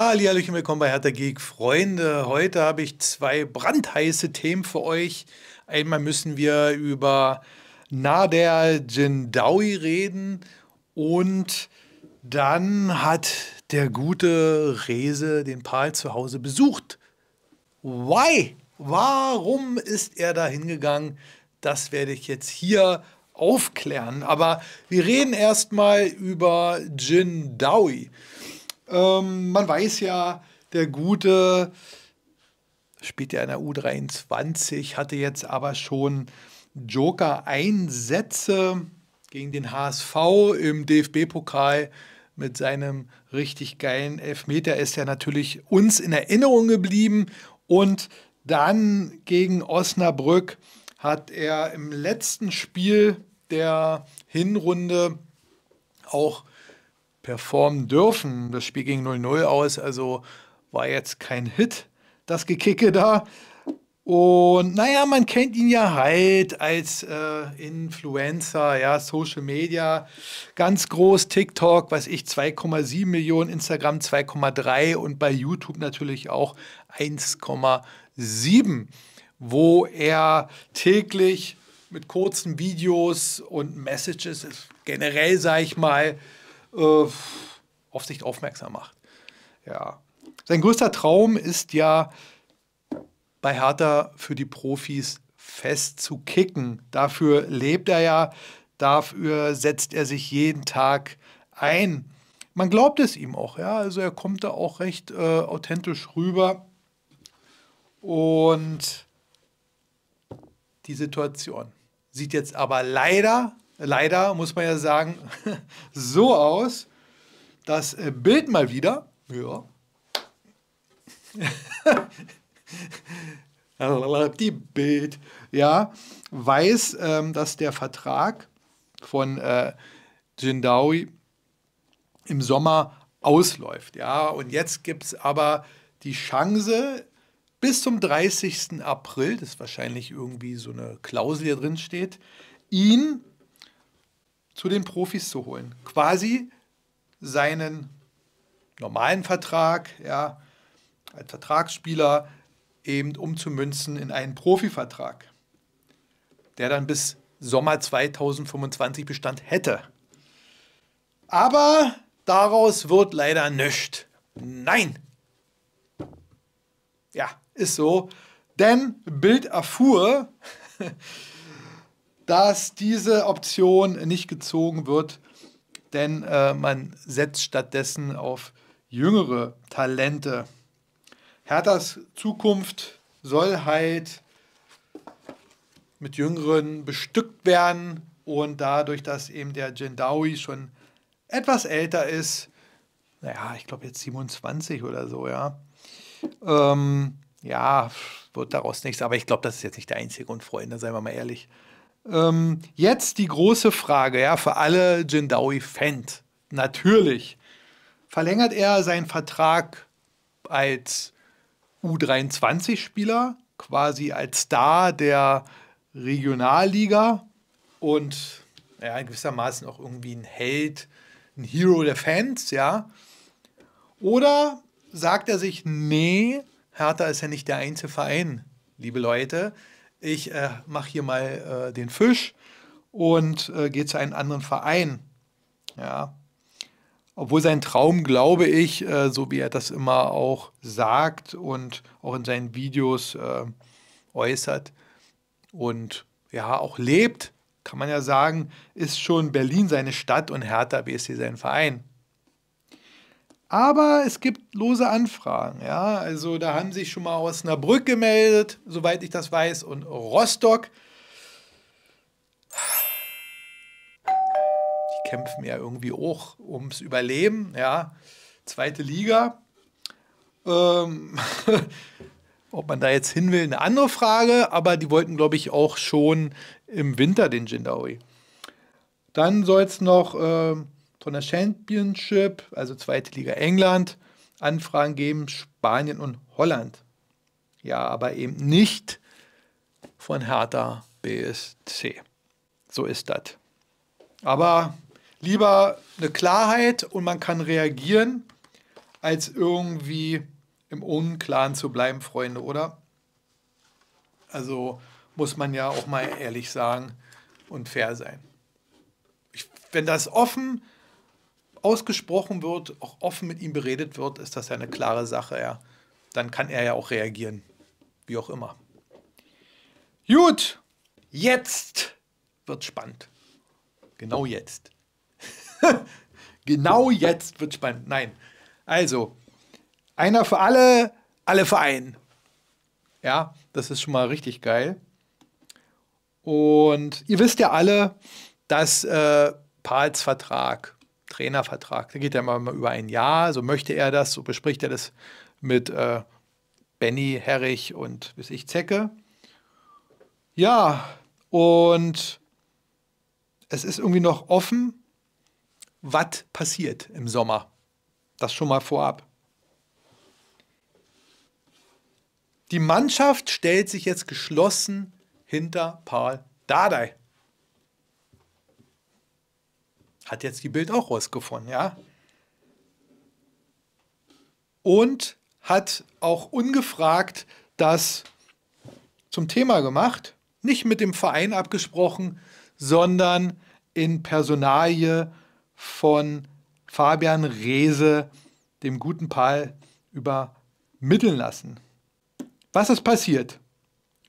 Ali, Hallöchen, willkommen bei Hertha Geek. Freunde, heute habe ich zwei brandheiße Themen für euch. Einmal müssen wir über Nader Jindawi reden und dann hat der gute Rese den Pal zu Hause besucht. Why? Warum ist er da hingegangen? Das werde ich jetzt hier aufklären. Aber wir reden erstmal über Jindawi. Dawi. Ähm, man weiß ja, der gute spielt ja in der U23, hatte jetzt aber schon Joker-Einsätze gegen den HSV im DFB-Pokal mit seinem richtig geilen Elfmeter ist ja natürlich uns in Erinnerung geblieben. Und dann gegen Osnabrück hat er im letzten Spiel der Hinrunde auch performen dürfen. Das Spiel ging 0-0 aus, also war jetzt kein Hit, das Gekicke da. Und naja, man kennt ihn ja halt als äh, Influencer, ja, Social Media, ganz groß, TikTok, weiß ich, 2,7 Millionen, Instagram 2,3 und bei YouTube natürlich auch 1,7, wo er täglich mit kurzen Videos und Messages, generell sage ich mal, äh, auf sich aufmerksam macht. Ja. Sein größter Traum ist ja, bei Hertha für die Profis fest zu kicken. Dafür lebt er ja, dafür setzt er sich jeden Tag ein. Man glaubt es ihm auch, ja. Also er kommt da auch recht äh, authentisch rüber. Und die Situation sieht jetzt aber leider leider, muss man ja sagen, so aus. Das äh, Bild mal wieder. Ja. Die Bild. Ja, weiß, ähm, dass der Vertrag von äh, Jindawi im Sommer ausläuft. Ja, und jetzt gibt es aber die Chance, bis zum 30. April, das ist wahrscheinlich irgendwie so eine Klausel hier drin steht, ihn zu den Profis zu holen. Quasi seinen normalen Vertrag, ja, als Vertragsspieler eben umzumünzen in einen Profivertrag, der dann bis Sommer 2025 Bestand hätte. Aber daraus wird leider nichts. Nein! Ja, ist so. Denn Bild erfuhr, dass diese Option nicht gezogen wird, denn äh, man setzt stattdessen auf jüngere Talente. Herthas Zukunft soll halt mit Jüngeren bestückt werden und dadurch, dass eben der Jendawi schon etwas älter ist, naja, ich glaube jetzt 27 oder so, ja. Ähm, ja, wird daraus nichts, aber ich glaube, das ist jetzt nicht der einzige Grund, Freunde, seien wir mal ehrlich. Ähm, jetzt die große Frage, ja, für alle Jindawi-Fans. Natürlich. Verlängert er seinen Vertrag als U23-Spieler, quasi als Star der Regionalliga und ja, gewissermaßen auch irgendwie ein Held, ein Hero der Fans, ja. Oder sagt er sich, nee, Hertha ist ja nicht der einzige Verein, liebe Leute ich äh, mache hier mal äh, den Fisch und äh, gehe zu einem anderen Verein. Ja. Obwohl sein Traum, glaube ich, äh, so wie er das immer auch sagt und auch in seinen Videos äh, äußert und ja auch lebt, kann man ja sagen, ist schon Berlin seine Stadt und Hertha BSC sein Verein. Aber es gibt lose Anfragen. Ja? Also da haben sich schon mal Osnabrück gemeldet, soweit ich das weiß, und Rostock. Die kämpfen ja irgendwie auch ums Überleben. Ja? Zweite Liga. Ähm Ob man da jetzt hin will, eine andere Frage. Aber die wollten, glaube ich, auch schon im Winter den Jindawi. Dann soll es noch... Äh Turner Championship, also zweite Liga England, Anfragen geben, Spanien und Holland. Ja, aber eben nicht von Hertha BSC. So ist das. Aber lieber eine Klarheit und man kann reagieren, als irgendwie im Unklaren zu bleiben, Freunde, oder? Also muss man ja auch mal ehrlich sagen und fair sein. Ich, wenn das offen ist, ausgesprochen wird, auch offen mit ihm beredet wird, ist das ja eine klare Sache. Ja. Dann kann er ja auch reagieren. Wie auch immer. Gut, jetzt wird spannend. Genau jetzt. genau jetzt wird spannend. Nein. Also, einer für alle, alle für einen. Ja, das ist schon mal richtig geil. Und ihr wisst ja alle, dass äh, Pals Vertrag Trainervertrag. Der geht ja mal über ein Jahr, so möchte er das, so bespricht er das mit äh, Benny, Herrich und bis ich Zecke. Ja, und es ist irgendwie noch offen, was passiert im Sommer. Das schon mal vorab. Die Mannschaft stellt sich jetzt geschlossen hinter Paul Dardai. Hat jetzt die Bild auch rausgefunden, ja. Und hat auch ungefragt das zum Thema gemacht. Nicht mit dem Verein abgesprochen, sondern in Personalie von Fabian Rehse, dem guten Paul, übermitteln lassen. Was ist passiert?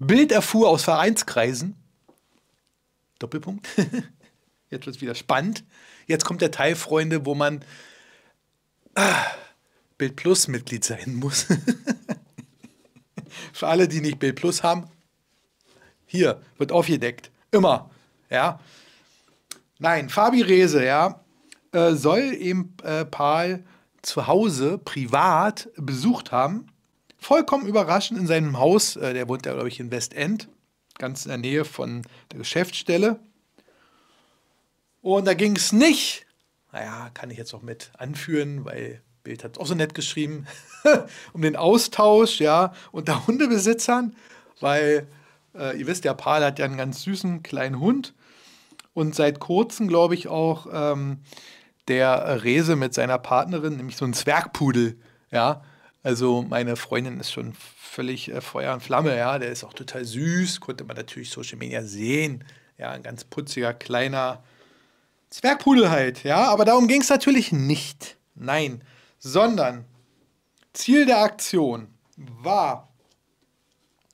Bild erfuhr aus Vereinskreisen, Doppelpunkt, Jetzt wird es wieder spannend. Jetzt kommt der Teil, Freunde, wo man ah, Bild Plus Mitglied sein muss. Für alle, die nicht Bild Plus haben, hier wird aufgedeckt. Immer. Ja. Nein, Fabi Rehse, ja, äh, soll eben äh, Paul zu Hause privat besucht haben. Vollkommen überraschend in seinem Haus, äh, der wohnt ja, glaube ich, in Westend, ganz in der Nähe von der Geschäftsstelle. Und da ging es nicht, naja, kann ich jetzt noch mit anführen, weil Bild hat es auch so nett geschrieben, um den Austausch, ja, unter Hundebesitzern, weil äh, ihr wisst, der Paul hat ja einen ganz süßen kleinen Hund und seit kurzem, glaube ich, auch ähm, der Rese mit seiner Partnerin, nämlich so ein Zwergpudel, ja. Also meine Freundin ist schon völlig äh, Feuer und Flamme, ja. Der ist auch total süß, konnte man natürlich Social Media sehen. Ja, ein ganz putziger, kleiner Zwergpudel halt, ja, aber darum ging es natürlich nicht. Nein, sondern Ziel der Aktion war,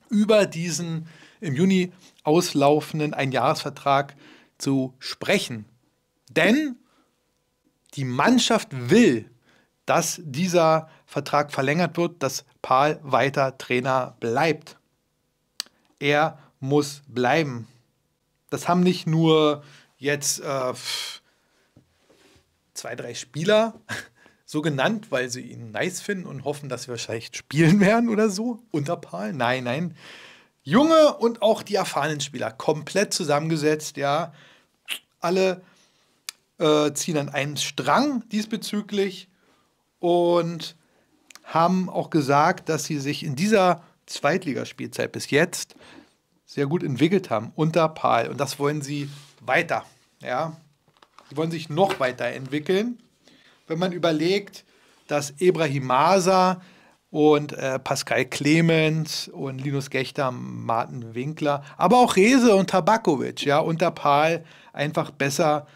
über diesen im Juni auslaufenden Einjahresvertrag zu sprechen. Denn die Mannschaft will, dass dieser Vertrag verlängert wird, dass Paul weiter Trainer bleibt. Er muss bleiben. Das haben nicht nur jetzt äh, zwei, drei Spieler so genannt, weil sie ihn nice finden und hoffen, dass wir vielleicht spielen werden oder so. Unter Paul? Nein, nein. Junge und auch die erfahrenen Spieler komplett zusammengesetzt, ja. Alle äh, ziehen an einen Strang diesbezüglich und haben auch gesagt, dass sie sich in dieser Zweitligaspielzeit bis jetzt sehr gut entwickelt haben unter Paul. Und das wollen sie weiter. Ja? Die wollen sich noch weiterentwickeln. Wenn man überlegt, dass Ibrahim Maser und äh, Pascal Clemens und Linus Gächter, Martin Winkler, aber auch Rese und Tabakovic, ja, unter Paul einfach besser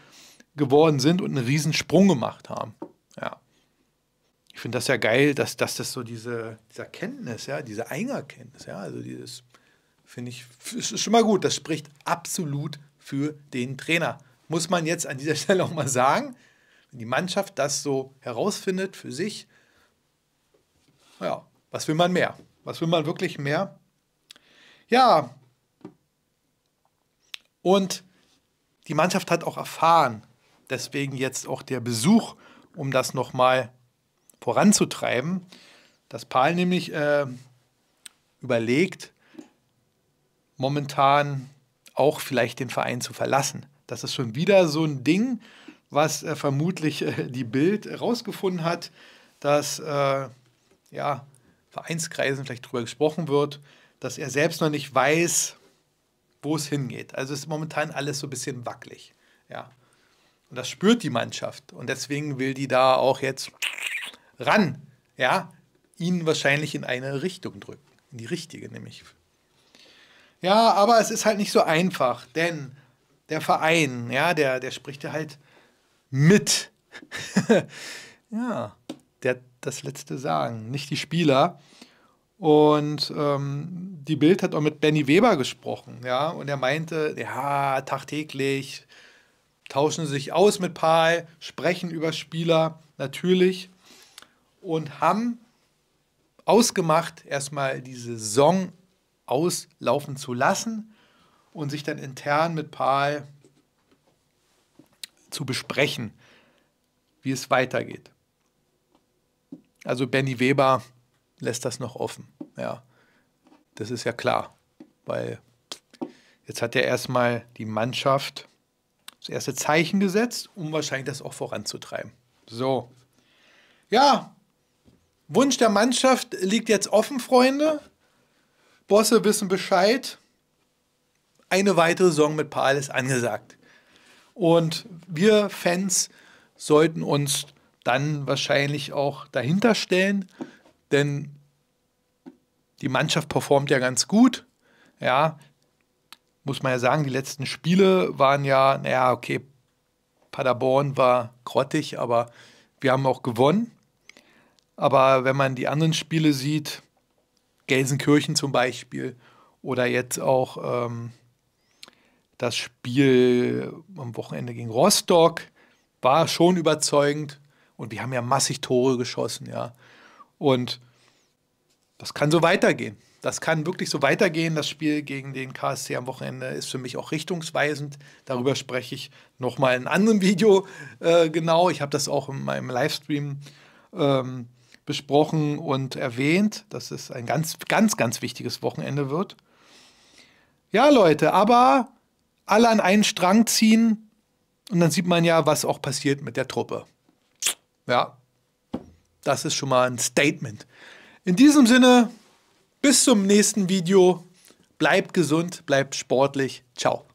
geworden sind und einen Sprung gemacht haben. Ja. Ich finde das ja geil, dass, dass das so diese, dieser Kenntnis, ja, diese Eingerkenntnis, ja, also dieses, finde ich, ist schon mal gut. Das spricht absolut für den Trainer. Muss man jetzt an dieser Stelle auch mal sagen, wenn die Mannschaft das so herausfindet für sich, ja, was will man mehr? Was will man wirklich mehr? Ja, und die Mannschaft hat auch erfahren, deswegen jetzt auch der Besuch, um das nochmal voranzutreiben, dass Paul nämlich äh, überlegt, momentan auch vielleicht den Verein zu verlassen. Das ist schon wieder so ein Ding, was äh, vermutlich äh, die Bild herausgefunden hat, dass äh, ja, Vereinskreisen vielleicht darüber gesprochen wird, dass er selbst noch nicht weiß, wo es hingeht. Also ist momentan alles so ein bisschen wackelig. Ja. Und das spürt die Mannschaft. Und deswegen will die da auch jetzt ran. Ja, ihnen wahrscheinlich in eine Richtung drücken. In die richtige nämlich. Ja, aber es ist halt nicht so einfach, denn der Verein, ja, der, der spricht ja halt mit. ja, der hat das letzte Sagen, nicht die Spieler. Und ähm, die Bild hat auch mit Benny Weber gesprochen, ja, und er meinte, ja, tagtäglich tauschen sie sich aus mit Paul, sprechen über Spieler, natürlich, und haben ausgemacht erstmal die Saison auslaufen zu lassen und sich dann intern mit Paul zu besprechen, wie es weitergeht. Also Benny Weber lässt das noch offen. Ja, das ist ja klar, weil jetzt hat er erstmal die Mannschaft das erste Zeichen gesetzt, um wahrscheinlich das auch voranzutreiben. So. Ja, Wunsch der Mannschaft liegt jetzt offen, Freunde. Bosse wissen Bescheid. Eine weitere Saison mit Paal ist angesagt. Und wir Fans sollten uns dann wahrscheinlich auch dahinter stellen, denn die Mannschaft performt ja ganz gut. Ja, muss man ja sagen, die letzten Spiele waren ja, naja, okay, Paderborn war grottig, aber wir haben auch gewonnen. Aber wenn man die anderen Spiele sieht, Gelsenkirchen zum Beispiel oder jetzt auch ähm, das Spiel am Wochenende gegen Rostock war schon überzeugend und wir haben ja massig Tore geschossen, ja. Und das kann so weitergehen. Das kann wirklich so weitergehen. Das Spiel gegen den KSC am Wochenende ist für mich auch richtungsweisend. Darüber spreche ich nochmal in einem anderen Video äh, genau. Ich habe das auch in meinem Livestream ähm, besprochen und erwähnt, dass es ein ganz, ganz, ganz wichtiges Wochenende wird. Ja, Leute, aber alle an einen Strang ziehen und dann sieht man ja, was auch passiert mit der Truppe. Ja, das ist schon mal ein Statement. In diesem Sinne, bis zum nächsten Video. Bleibt gesund, bleibt sportlich. Ciao.